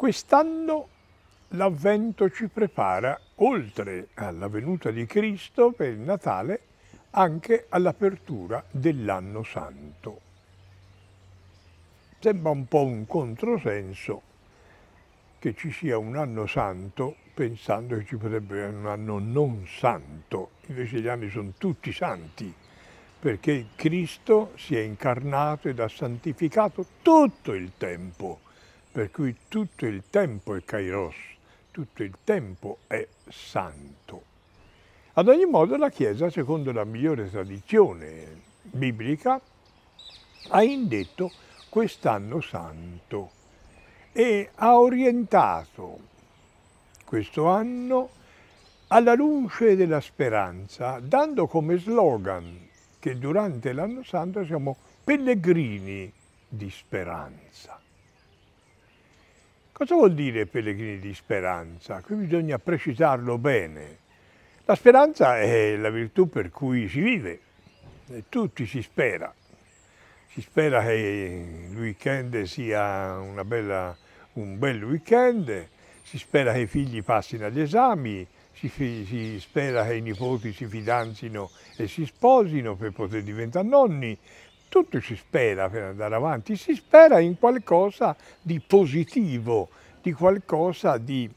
Quest'anno l'Avvento ci prepara, oltre alla venuta di Cristo per il Natale, anche all'apertura dell'anno santo. Sembra un po' un controsenso che ci sia un anno santo pensando che ci potrebbe essere un anno non santo, invece gli anni sono tutti santi, perché Cristo si è incarnato ed ha santificato tutto il tempo per cui tutto il tempo è kairos, tutto il tempo è santo. Ad ogni modo la Chiesa, secondo la migliore tradizione biblica, ha indetto quest'anno santo e ha orientato questo anno alla luce della speranza, dando come slogan che durante l'anno santo siamo pellegrini di speranza. Cosa vuol dire pellegrini di speranza? Qui bisogna precisarlo bene. La speranza è la virtù per cui si vive, tutti si spera. Si spera che il weekend sia bella, un bel weekend, si spera che i figli passino agli esami, si, si, spera che i nipoti si fidanzino e si sposino per poter diventare nonni, tutto si spera per andare avanti, si spera in qualcosa di positivo, di qualcosa di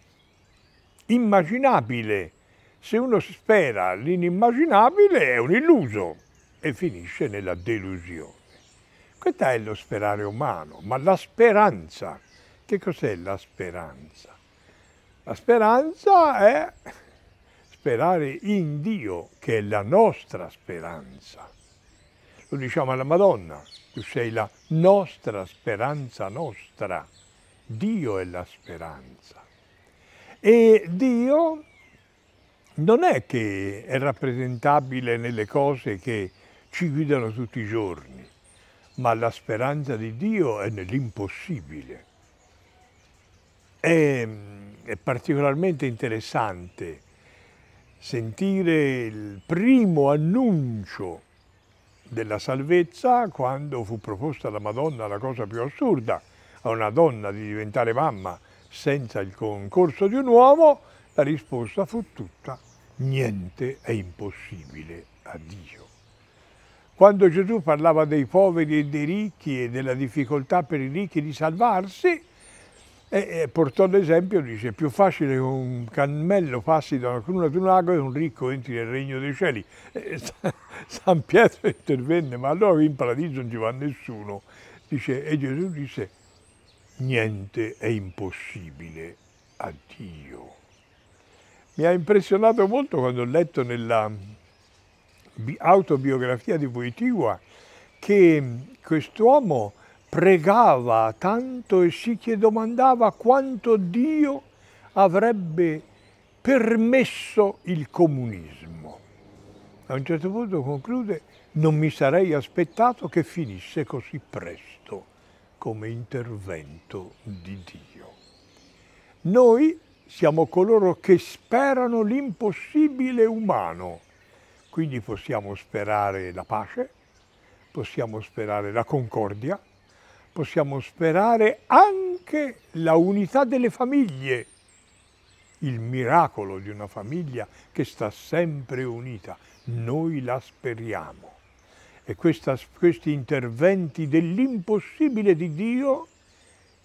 immaginabile. Se uno spera l'inimmaginabile è un illuso e finisce nella delusione. Questo è lo sperare umano, ma la speranza, che cos'è la speranza? La speranza è sperare in Dio, che è la nostra speranza lo diciamo alla Madonna, tu sei la nostra speranza nostra, Dio è la speranza. E Dio non è che è rappresentabile nelle cose che ci guidano tutti i giorni, ma la speranza di Dio è nell'impossibile. È, è particolarmente interessante sentire il primo annuncio della salvezza quando fu proposta alla Madonna la cosa più assurda, a una donna di diventare mamma senza il concorso di un uomo, la risposta fu tutta niente è impossibile a Dio. Quando Gesù parlava dei poveri e dei ricchi e della difficoltà per i ricchi di salvarsi, e, e portò l'esempio, dice, è più facile che un cammello passi da una cruna di un lago e un ricco entri nel regno dei cieli. E, San Pietro intervenne, ma allora in paradiso non ci va nessuno. Dice, e Gesù disse, niente è impossibile a Dio. Mi ha impressionato molto quando ho letto nella autobiografia di Voitigua che quest'uomo pregava tanto e si domandava quanto Dio avrebbe permesso il comunismo. A un certo punto conclude, non mi sarei aspettato che finisse così presto come intervento di Dio. Noi siamo coloro che sperano l'impossibile umano, quindi possiamo sperare la pace, possiamo sperare la concordia, possiamo sperare anche la unità delle famiglie, il miracolo di una famiglia che sta sempre unita. Noi la speriamo. E questa, questi interventi dell'impossibile di Dio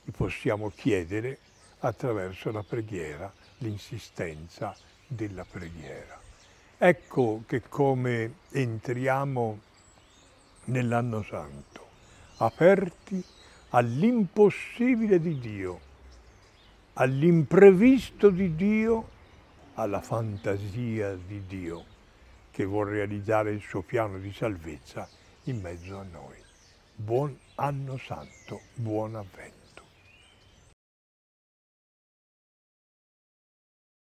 li possiamo chiedere attraverso la preghiera, l'insistenza della preghiera. Ecco che come entriamo nell'anno santo, aperti all'impossibile di Dio, all'imprevisto di Dio, alla fantasia di Dio che vuol realizzare il suo piano di salvezza in mezzo a noi. Buon anno santo, buon avvento.